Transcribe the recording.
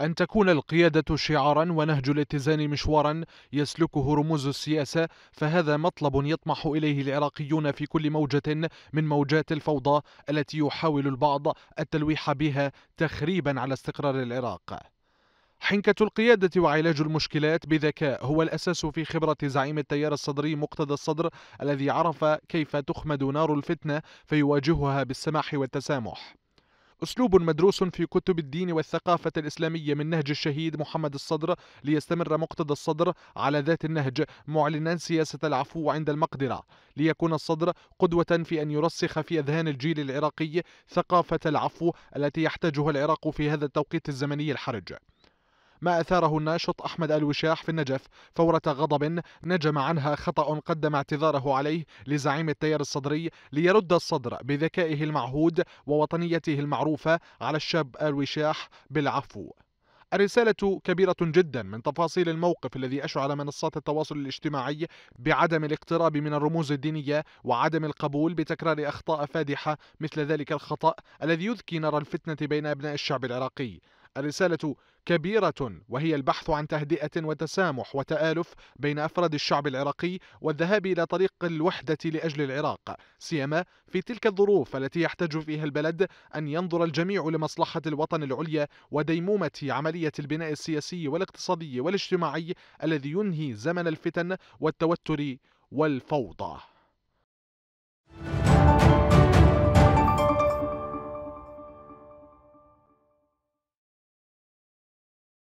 أن تكون القيادة شعارا ونهج الاتزان مشوارا يسلكه رموز السياسة فهذا مطلب يطمح إليه العراقيون في كل موجة من موجات الفوضى التي يحاول البعض التلويح بها تخريبا على استقرار العراق حنكة القيادة وعلاج المشكلات بذكاء هو الأساس في خبرة زعيم التيار الصدري مقتدى الصدر الذي عرف كيف تخمد نار الفتنة فيواجهها بالسماح والتسامح أسلوب مدروس في كتب الدين والثقافة الإسلامية من نهج الشهيد محمد الصدر ليستمر مقتدى الصدر على ذات النهج معلنا سياسة العفو عند المقدرة ليكون الصدر قدوة في أن يرسخ في أذهان الجيل العراقي ثقافة العفو التي يحتاجها العراق في هذا التوقيت الزمني الحرج ما أثاره الناشط أحمد الوشاح في النجف فورة غضب نجم عنها خطأ قدم اعتذاره عليه لزعيم التيار الصدري ليرد الصدر بذكائه المعهود ووطنيته المعروفة على الشاب الوشاح بالعفو الرسالة كبيرة جدا من تفاصيل الموقف الذي أشعل منصات التواصل الاجتماعي بعدم الاقتراب من الرموز الدينية وعدم القبول بتكرار أخطاء فادحة مثل ذلك الخطأ الذي يذكي نرى الفتنة بين أبناء الشعب العراقي الرسالة كبيرة وهي البحث عن تهدئة وتسامح وتآلف بين أفراد الشعب العراقي والذهاب إلى طريق الوحدة لأجل العراق سيما في تلك الظروف التي يحتاج فيها البلد أن ينظر الجميع لمصلحة الوطن العليا وديمومة عملية البناء السياسي والاقتصادي والاجتماعي الذي ينهي زمن الفتن والتوتر والفوضى